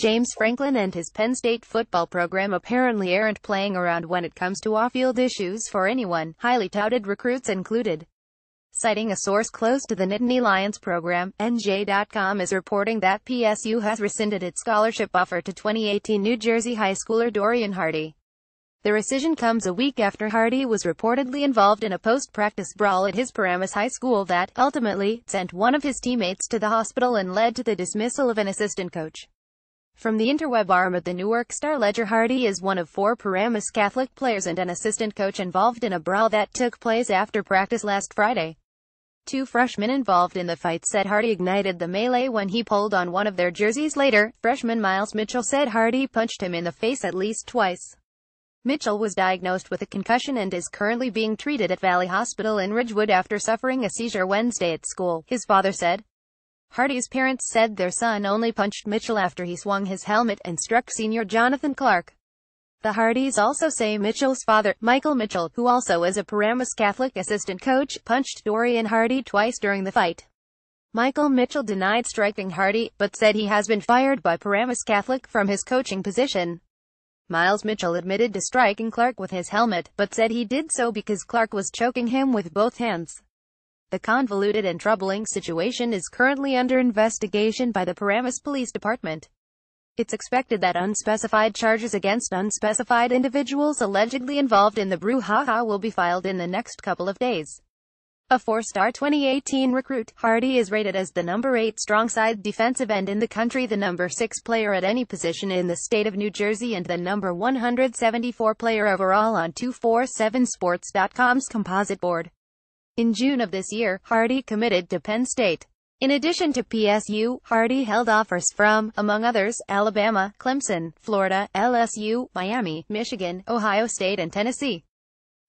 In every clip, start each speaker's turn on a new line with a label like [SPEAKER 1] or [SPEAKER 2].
[SPEAKER 1] James Franklin and his Penn State football program apparently aren't playing around when it comes to off-field issues for anyone, highly touted recruits included. Citing a source close to the Nittany Lions program, NJ.com is reporting that PSU has rescinded its scholarship offer to 2018 New Jersey high schooler Dorian Hardy. The rescission comes a week after Hardy was reportedly involved in a post-practice brawl at his Paramus High School that, ultimately, sent one of his teammates to the hospital and led to the dismissal of an assistant coach. From the interweb arm of the Newark Star Ledger Hardy is one of four Paramus Catholic players and an assistant coach involved in a brawl that took place after practice last Friday. Two freshmen involved in the fight said Hardy ignited the melee when he pulled on one of their jerseys later. Freshman Miles Mitchell said Hardy punched him in the face at least twice. Mitchell was diagnosed with a concussion and is currently being treated at Valley Hospital in Ridgewood after suffering a seizure Wednesday at school, his father said. Hardy's parents said their son only punched Mitchell after he swung his helmet and struck senior Jonathan Clark. The Hardys also say Mitchell's father, Michael Mitchell, who also is a Paramus Catholic assistant coach, punched Dorian Hardy twice during the fight. Michael Mitchell denied striking Hardy, but said he has been fired by Paramus Catholic from his coaching position. Miles Mitchell admitted to striking Clark with his helmet, but said he did so because Clark was choking him with both hands. The convoluted and troubling situation is currently under investigation by the Paramus Police Department. It's expected that unspecified charges against unspecified individuals allegedly involved in the brouhaha will be filed in the next couple of days. A four-star 2018 recruit, Hardy is rated as the number 8 strong side defensive end in the country, the number 6 player at any position in the state of New Jersey and the number 174 player overall on 247sports.com's composite board. In June of this year, Hardy committed to Penn State. In addition to PSU, Hardy held offers from, among others, Alabama, Clemson, Florida, LSU, Miami, Michigan, Ohio State and Tennessee.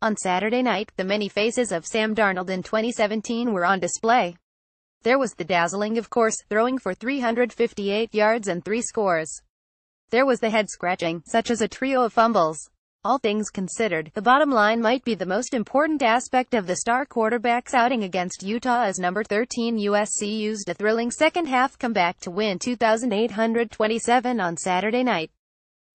[SPEAKER 1] On Saturday night, the many faces of Sam Darnold in 2017 were on display. There was the dazzling, of course, throwing for 358 yards and three scores. There was the head scratching, such as a trio of fumbles. All things considered, the bottom line might be the most important aspect of the star quarterback's outing against Utah as number 13 USC used a thrilling second-half comeback to win 2,827 on Saturday night.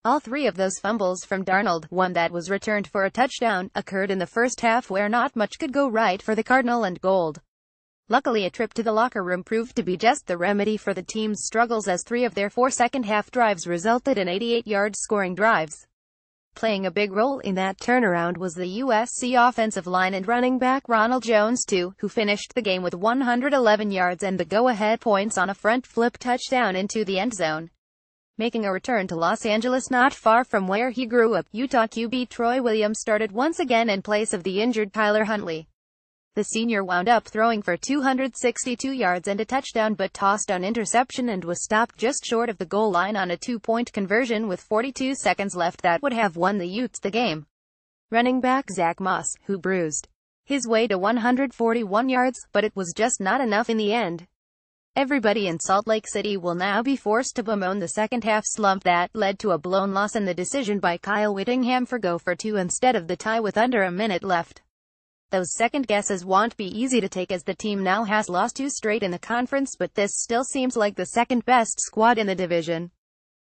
[SPEAKER 1] All three of those fumbles from Darnold, one that was returned for a touchdown, occurred in the first half where not much could go right for the Cardinal and Gold. Luckily a trip to the locker room proved to be just the remedy for the team's struggles as three of their four second-half drives resulted in 88-yard scoring drives. Playing a big role in that turnaround was the USC offensive line and running back Ronald Jones too, who finished the game with 111 yards and the go-ahead points on a front flip touchdown into the end zone. Making a return to Los Angeles not far from where he grew up, Utah QB Troy Williams started once again in place of the injured Tyler Huntley. The senior wound up throwing for 262 yards and a touchdown but tossed on interception and was stopped just short of the goal line on a two-point conversion with 42 seconds left that would have won the Utes the game. Running back Zach Moss, who bruised his way to 141 yards, but it was just not enough in the end. Everybody in Salt Lake City will now be forced to bemoan the second half slump that led to a blown loss and the decision by Kyle Whittingham for go for two instead of the tie with under a minute left. Those second guesses won't be easy to take as the team now has lost two straight in the conference but this still seems like the second best squad in the division.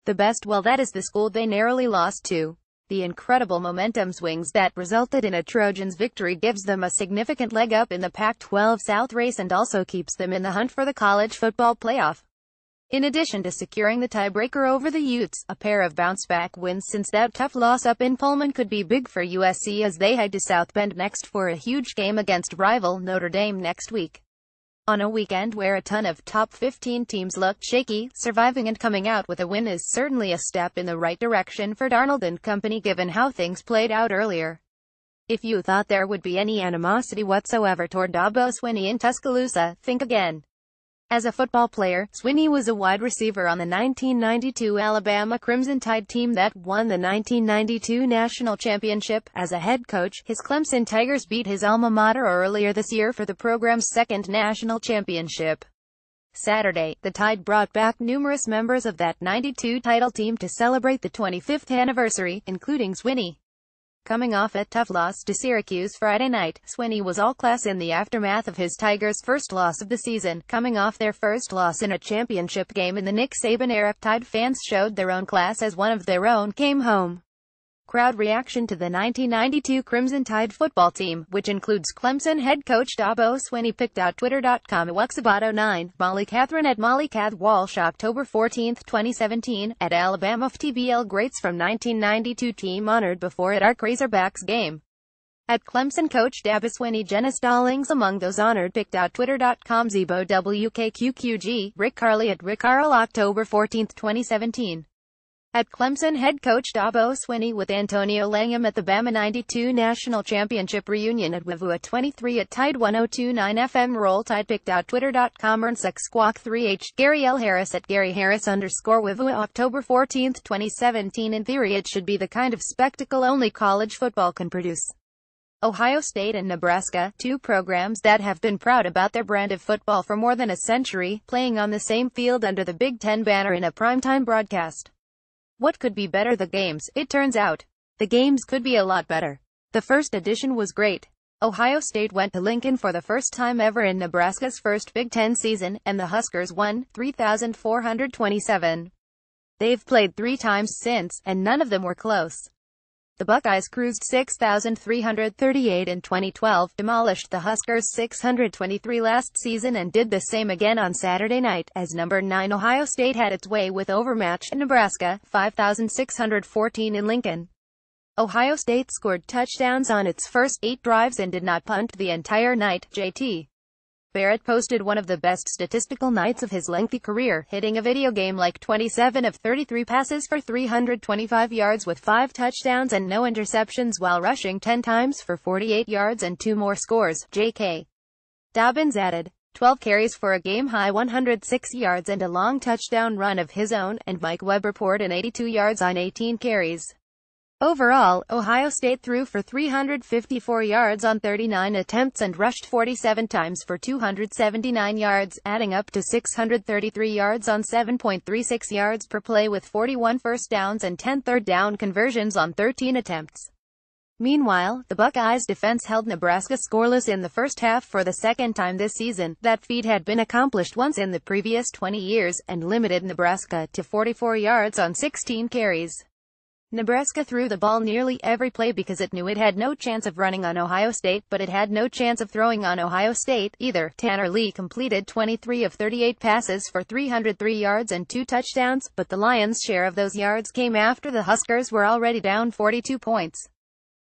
[SPEAKER 1] The best well that is the school they narrowly lost to. The incredible momentum swings that resulted in a Trojans victory gives them a significant leg up in the Pac-12 South race and also keeps them in the hunt for the college football playoff. In addition to securing the tiebreaker over the Utes, a pair of bounce-back wins since that tough loss up in Pullman could be big for USC as they head to South Bend next for a huge game against rival Notre Dame next week. On a weekend where a ton of top 15 teams looked shaky, surviving and coming out with a win is certainly a step in the right direction for Darnold and company given how things played out earlier. If you thought there would be any animosity whatsoever toward Dabo Swinney in Tuscaloosa, think again. As a football player, Swinney was a wide receiver on the 1992 Alabama Crimson Tide team that won the 1992 national championship. As a head coach, his Clemson Tigers beat his alma mater earlier this year for the program's second national championship. Saturday, the Tide brought back numerous members of that 92 title team to celebrate the 25th anniversary, including Swinney. Coming off a tough loss to Syracuse Friday night, Swinney was all-class in the aftermath of his Tigers' first loss of the season. Coming off their first loss in a championship game in the Nick Saban era, Tide fans showed their own class as one of their own came home crowd reaction to the 1992 Crimson Tide football team, which includes Clemson head coach Dabo Swinney picked out Twitter.com Wexabato 9, Molly Catherine at Molly Cath Walsh October 14, 2017, at Alabama FTBL Greats from 1992 team honored before at ARC Razorbacks game. At Clemson coach Dabo Swinney, Jenis Dollings among those honored picked out Twitter.com Zebo WKQQG, Rick Carly at Rick Carl October 14, 2017. At Clemson head coach Dabo Swinney with Antonio Langham at the Bama 92 National Championship reunion at Wavua 23 at Tide 1029 FM Roll Tide picked Pick.twitter.com Earn Sex Squawk 3H Gary L. Harris at Gary Harris underscore Wavua October 14, 2017 In theory it should be the kind of spectacle only college football can produce. Ohio State and Nebraska, two programs that have been proud about their brand of football for more than a century, playing on the same field under the Big Ten banner in a primetime broadcast. What could be better the games, it turns out. The games could be a lot better. The first edition was great. Ohio State went to Lincoln for the first time ever in Nebraska's first Big Ten season, and the Huskers won, 3,427. They've played three times since, and none of them were close. The Buckeyes cruised 6,338 in 2012, demolished the Huskers 623 last season and did the same again on Saturday night, as number 9 Ohio State had its way with overmatched Nebraska, 5,614 in Lincoln. Ohio State scored touchdowns on its first eight drives and did not punt the entire night, JT. Barrett posted one of the best statistical nights of his lengthy career, hitting a video game like 27 of 33 passes for 325 yards with 5 touchdowns and no interceptions while rushing 10 times for 48 yards and 2 more scores, J.K. Dobbins added. 12 carries for a game-high 106 yards and a long touchdown run of his own, and Mike Webb reported 82 yards on 18 carries. Overall, Ohio State threw for 354 yards on 39 attempts and rushed 47 times for 279 yards, adding up to 633 yards on 7.36 yards per play with 41 first downs and 10 third down conversions on 13 attempts. Meanwhile, the Buckeyes defense held Nebraska scoreless in the first half for the second time this season. That feat had been accomplished once in the previous 20 years and limited Nebraska to 44 yards on 16 carries. Nebraska threw the ball nearly every play because it knew it had no chance of running on Ohio State, but it had no chance of throwing on Ohio State either. Tanner Lee completed 23 of 38 passes for 303 yards and two touchdowns, but the Lions' share of those yards came after the Huskers were already down 42 points.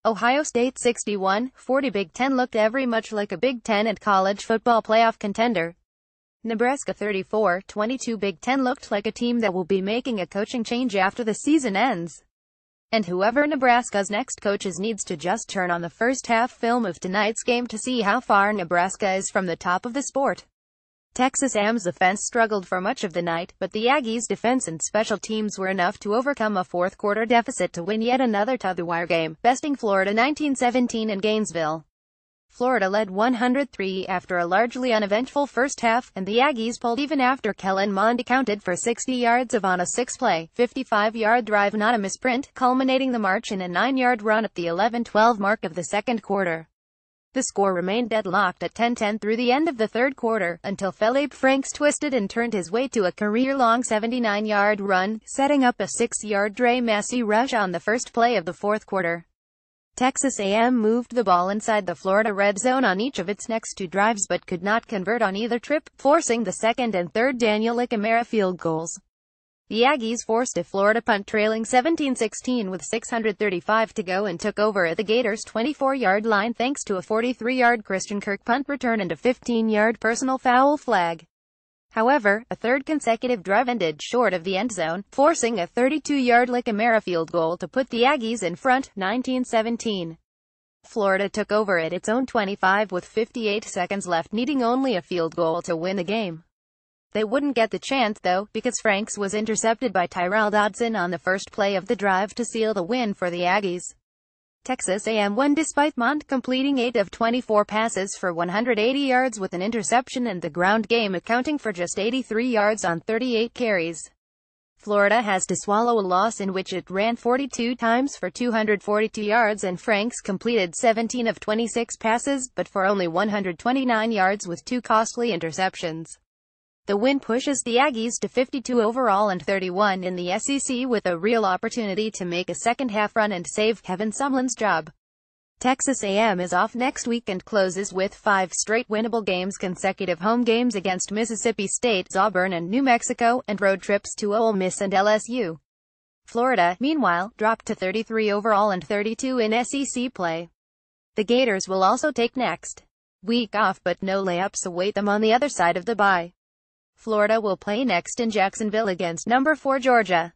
[SPEAKER 1] Ohio State 61, 40 Big Ten looked every much like a Big Ten and college football playoff contender. Nebraska 34, 22 Big Ten looked like a team that will be making a coaching change after the season ends. And whoever Nebraska's next coaches needs to just turn on the first half film of tonight's game to see how far Nebraska is from the top of the sport. Texas Am's offense struggled for much of the night, but the Aggies' defense and special teams were enough to overcome a fourth-quarter deficit to win yet another to-the-wire game, besting Florida 1917 in Gainesville. Florida led 103 after a largely uneventful first half, and the Aggies pulled even after Kellen Mond accounted for 60 yards of on a six-play, 55-yard drive not a misprint, culminating the march in a 9-yard run at the 11-12 mark of the second quarter. The score remained deadlocked at 10-10 through the end of the third quarter, until Felipe Franks twisted and turned his way to a career-long 79-yard run, setting up a 6-yard Dre Massey rush on the first play of the fourth quarter. Texas A&M moved the ball inside the Florida red zone on each of its next two drives but could not convert on either trip, forcing the second and third Daniel Icamara field goals. The Aggies forced a Florida punt trailing 17-16 with 635 to go and took over at the Gators' 24-yard line thanks to a 43-yard Christian Kirk punt return and a 15-yard personal foul flag. However, a third consecutive drive ended short of the end zone, forcing a 32-yard Lickamara field goal to put the Aggies in front, 19-17. Florida took over at its own 25 with 58 seconds left needing only a field goal to win the game. They wouldn't get the chance, though, because Franks was intercepted by Tyrell Dodson on the first play of the drive to seal the win for the Aggies. Texas A&M won despite Mont completing 8 of 24 passes for 180 yards with an interception and the ground game accounting for just 83 yards on 38 carries. Florida has to swallow a loss in which it ran 42 times for 242 yards and Franks completed 17 of 26 passes but for only 129 yards with two costly interceptions. The win pushes the Aggies to 52 overall and 31 in the SEC with a real opportunity to make a second-half run and save Kevin Sumlin's job. Texas A&M is off next week and closes with five straight winnable games consecutive home games against Mississippi State, Auburn and New Mexico, and road trips to Ole Miss and LSU. Florida, meanwhile, dropped to 33 overall and 32 in SEC play. The Gators will also take next week off but no layups await them on the other side of the bye. Florida will play next in Jacksonville against number 4 Georgia.